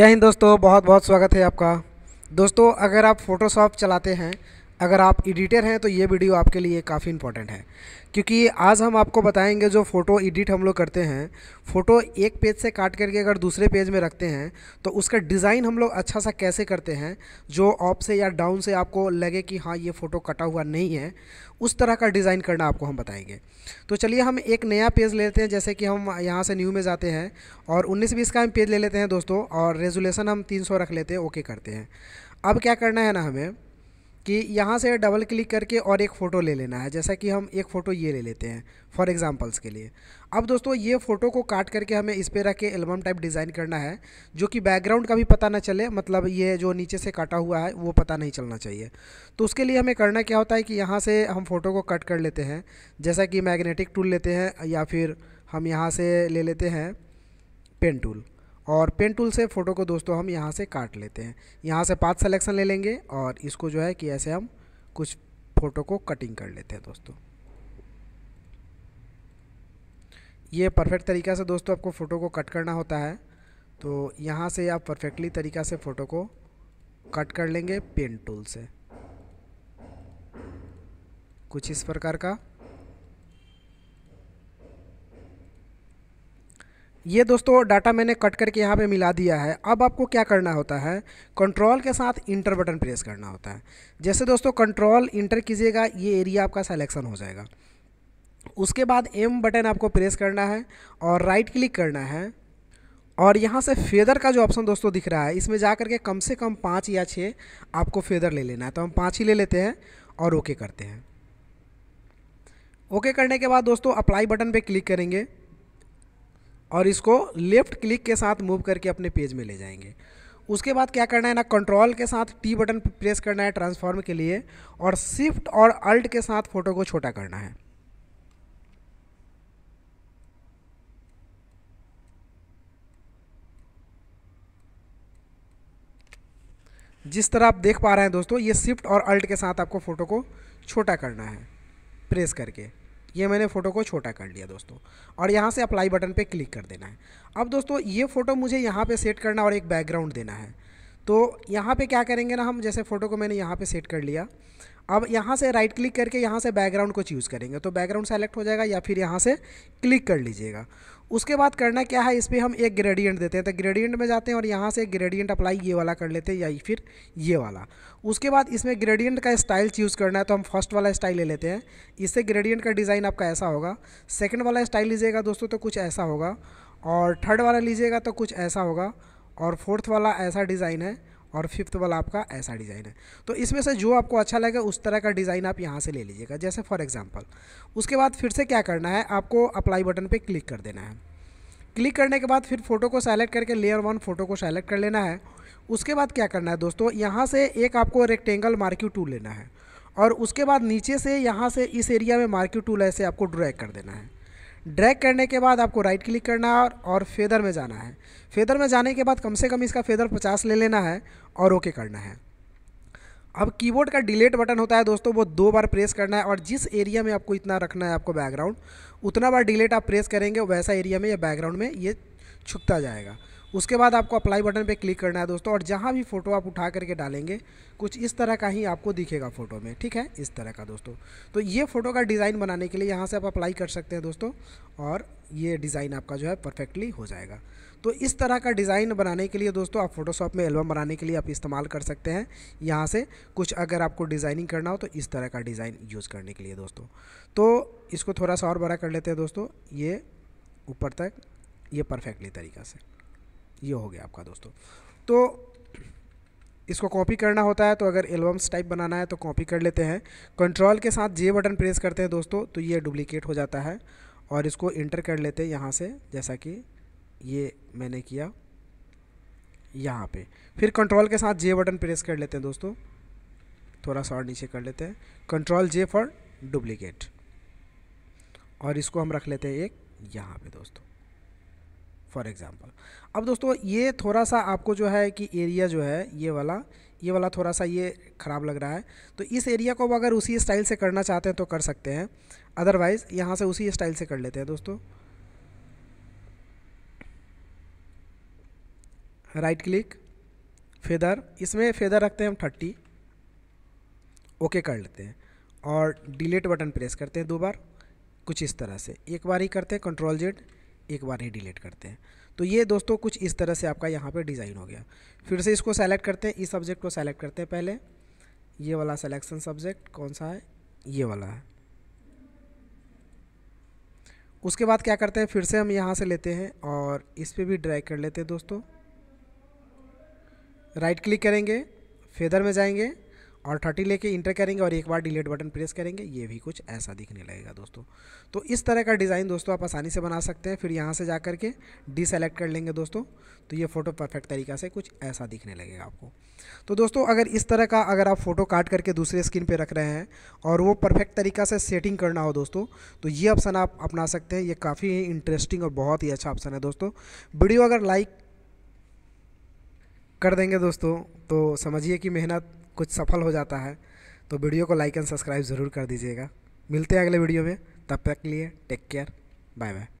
जय हिंद दोस्तों बहुत बहुत स्वागत है आपका दोस्तों अगर आप फ़ोटोशॉप चलाते हैं अगर आप एडिटर हैं तो ये वीडियो आपके लिए काफ़ी इंपॉर्टेंट है क्योंकि आज हम आपको बताएंगे जो फ़ोटो एडिट हम लोग करते हैं फ़ोटो एक पेज से काट करके अगर दूसरे पेज में रखते हैं तो उसका डिज़ाइन हम लोग अच्छा सा कैसे करते हैं जो ऑप से या डाउन से आपको लगे कि हाँ ये फ़ोटो कटा हुआ नहीं है उस तरह का डिज़ाइन करना आपको हम बताएंगे तो चलिए हम एक नया पेज लेते हैं जैसे कि हम यहाँ से न्यू में जाते हैं और उन्नीस बीस का हम पेज ले लेते हैं दोस्तों और रेजुलेशन हम तीन रख लेते हैं ओके करते हैं अब क्या करना है ना हमें कि यहाँ से डबल क्लिक करके और एक फ़ोटो ले लेना है जैसा कि हम एक फ़ोटो ये ले लेते हैं फॉर एग्ज़ाम्पल्स के लिए अब दोस्तों ये फ़ोटो को काट करके हमें इस पर रख के एल्बम टाइप डिज़ाइन करना है जो कि बैकग्राउंड का भी पता ना चले मतलब ये जो नीचे से काटा हुआ है वो पता नहीं चलना चाहिए तो उसके लिए हमें करना क्या होता है कि यहाँ से हम फ़ोटो को कट कर लेते हैं जैसा कि मैग्नेटिक टूल लेते हैं या फिर हम यहाँ से ले लेते हैं पेन टूल और पेन टूल से फ़ोटो को दोस्तों हम यहाँ से काट लेते हैं यहाँ से पाँच सेलेक्शन ले लेंगे और इसको जो है कि ऐसे हम कुछ फ़ोटो को कटिंग कर लेते हैं दोस्तों ये परफेक्ट तरीक़ा से दोस्तों आपको फ़ोटो को कट करना होता है तो यहाँ से आप परफेक्टली तरीक़ा से फ़ोटो को कट कर लेंगे पेन टूल से कुछ इस प्रकार का ये दोस्तों डाटा मैंने कट करके यहाँ पे मिला दिया है अब आपको क्या करना होता है कंट्रोल के साथ इंटर बटन प्रेस करना होता है जैसे दोस्तों कंट्रोल इंटर कीजिएगा ये एरिया आपका सिलेक्शन हो जाएगा उसके बाद एम बटन आपको प्रेस करना है और राइट क्लिक करना है और यहाँ से फेदर का जो ऑप्शन दोस्तों दिख रहा है इसमें जा करके कम से कम पाँच या छः आपको फेदर ले लेना है तो हम पाँच ही ले लेते हैं और ओके करते हैं ओके करने के बाद दोस्तों अप्लाई बटन पे क्लिक करेंगे और इसको लेफ़्ट क्लिक के साथ मूव करके अपने पेज में ले जाएंगे उसके बाद क्या करना है ना कंट्रोल के साथ टी बटन प्रेस करना है ट्रांसफॉर्म के लिए और शिफ्ट और अल्ट के साथ फ़ोटो को छोटा करना है जिस तरह आप देख पा रहे हैं दोस्तों ये शिफ्ट और अल्ट के साथ आपको फ़ोटो को छोटा करना है प्रेस करके ये मैंने फ़ोटो को छोटा कर लिया दोस्तों और यहाँ से अप्लाई बटन पे क्लिक कर देना है अब दोस्तों ये फ़ोटो मुझे यहाँ पे सेट करना और एक बैकग्राउंड देना है तो यहाँ पे क्या करेंगे ना हम जैसे फ़ोटो को मैंने यहाँ पे सेट कर लिया अब यहाँ से राइट क्लिक करके यहाँ से बैकग्राउंड को चूज़ करेंगे तो बैकग्राउंड सेलेक्ट हो जाएगा या फिर यहाँ से क्लिक कर लीजिएगा उसके बाद करना क्या है इस पर हम एक ग्रेडियंट देते हैं तो ग्रेडियंट में जाते हैं और यहाँ से ग्रेडियंट अप्लाई ये वाला कर लेते हैं या फिर ये वाला उसके बाद इसमें ग्रेडियंट का स्टाइल चूज़ करना है तो हम फर्स्ट वाला स्टाइल ले लेते हैं इससे ग्रेडियंट का डिज़ाइन आपका ऐसा होगा सेकेंड वाला स्टाइल लीजिएगा दोस्तों तो कुछ ऐसा होगा और थर्ड वाला लीजिएगा तो कुछ ऐसा होगा और फोर्थ वाला ऐसा डिज़ाइन है और फिफ्थ वाला आपका ऐसा डिज़ाइन है तो इसमें से जो आपको अच्छा लगे उस तरह का डिज़ाइन आप यहाँ से ले लीजिएगा जैसे फॉर एग्ज़ाम्पल उसके बाद फिर से क्या करना है आपको अप्लाई बटन पर क्लिक कर देना है क्लिक करने के बाद फिर फ़ोटो को सेलेक्ट करके लेयर वन फ़ोटो को सेलेक्ट कर लेना है उसके बाद क्या करना है दोस्तों यहाँ से एक आपको रेक्टेंगल मार्क्यू टूल लेना है और उसके बाद नीचे से यहाँ से इस एरिया में मार्क्यू टूल ऐसे आपको ड्रैग कर देना है ड्रैग करने के बाद आपको राइट क्लिक करना है और फेदर में जाना है फेदर में जाने के बाद कम से कम इसका फेदर पचास ले लेना है और ओके करना है अब कीबोर्ड का डिलीट बटन होता है दोस्तों वो दो बार प्रेस करना है और जिस एरिया में आपको इतना रखना है आपको बैकग्राउंड उतना बार डिलीट आप प्रेस करेंगे वैसा एरिया में या बैकग्राउंड में ये छुपता जाएगा उसके बाद आपको अप्लाई बटन पे क्लिक करना है दोस्तों और जहाँ भी फ़ोटो आप उठा करके डालेंगे कुछ इस तरह का ही आपको दिखेगा फ़ोटो में ठीक है इस तरह का दोस्तों तो ये फ़ोटो का डिज़ाइन बनाने के लिए यहाँ से आप अप्लाई कर सकते हैं दोस्तों और ये डिज़ाइन आपका जो है परफेक्टली हो जाएगा तो इस तरह का डिज़ाइन बनाने के लिए दोस्तों आप फोटोशॉप में एल्बम बनाने के लिए आप इस्तेमाल कर सकते हैं यहाँ से कुछ अगर आपको डिज़ाइनिंग करना हो तो इस तरह का डिज़ाइन यूज़ करने के लिए दोस्तों तो इसको थोड़ा सा और बड़ा कर लेते हैं दोस्तों ये ऊपर तक ये परफेक्टली तरीका से ये हो गया आपका दोस्तों तो इसको कॉपी करना होता है तो अगर एल्बम्स टाइप बनाना है तो कॉपी कर लेते हैं कंट्रोल के साथ जे बटन प्रेस करते हैं दोस्तों तो ये डुप्लीकेट हो जाता है और इसको इंटर कर लेते हैं यहाँ से जैसा कि ये मैंने किया यहाँ पे फिर कंट्रोल के साथ जे बटन प्रेस कर लेते हैं दोस्तों थोड़ा सा और नीचे कर लेते हैं कंट्रोल जे फॉर डुप्लीकेट और इसको हम रख लेते हैं एक यहाँ पर दोस्तों फॉर एग्ज़ाम्पल अब दोस्तों ये थोड़ा सा आपको जो है कि एरिया जो है ये वाला ये वाला थोड़ा सा ये ख़राब लग रहा है तो इस एरिया को अगर उसी स्टाइल से करना चाहते हैं तो कर सकते हैं अदरवाइज़ यहाँ से उसी स्टाइल से कर लेते हैं दोस्तों राइट क्लिक फेदर इसमें फेदर रखते हैं हम थर्टी ओके कर लेते हैं और डिलीट बटन प्रेस करते हैं दो बार कुछ इस तरह से एक बार ही करते हैं कंट्रोल जेड एक बार ही डिलीट करते हैं तो ये दोस्तों कुछ इस तरह से आपका यहाँ पर डिज़ाइन हो गया फिर से इसको सेलेक्ट करते हैं इस सब्जेक्ट को सेलेक्ट करते हैं पहले ये वाला सेलेक्शन सब्जेक्ट कौन सा है ये वाला है उसके बाद क्या करते हैं फिर से हम यहाँ से लेते हैं और इस पर भी ड्रैग कर लेते हैं दोस्तों राइट क्लिक करेंगे फेदर में जाएंगे और थर्टी लेके इंटर करेंगे और एक बार डिलीट बटन प्रेस करेंगे ये भी कुछ ऐसा दिखने लगेगा दोस्तों तो इस तरह का डिज़ाइन दोस्तों आप आसानी से बना सकते हैं फिर यहाँ से जा करके डिसलेक्ट कर लेंगे दोस्तों तो ये फ़ोटो परफेक्ट तरीका से कुछ ऐसा दिखने लगेगा आपको तो दोस्तों अगर इस तरह का अगर आप फ़ोटो काट करके दूसरे स्क्रीन पर रख रहे हैं और वो परफेक्ट तरीका से सेटिंग करना हो दोस्तों तो ये ऑप्शन आप अपना सकते हैं ये काफ़ी इंटरेस्टिंग और बहुत ही अच्छा ऑप्शन है दोस्तों वीडियो अगर लाइक कर देंगे दोस्तों तो समझिए कि मेहनत कुछ सफल हो जाता है तो वीडियो को लाइक एंड सब्सक्राइब ज़रूर कर दीजिएगा मिलते हैं अगले वीडियो में तब तक के लिए टेक केयर बाय बाय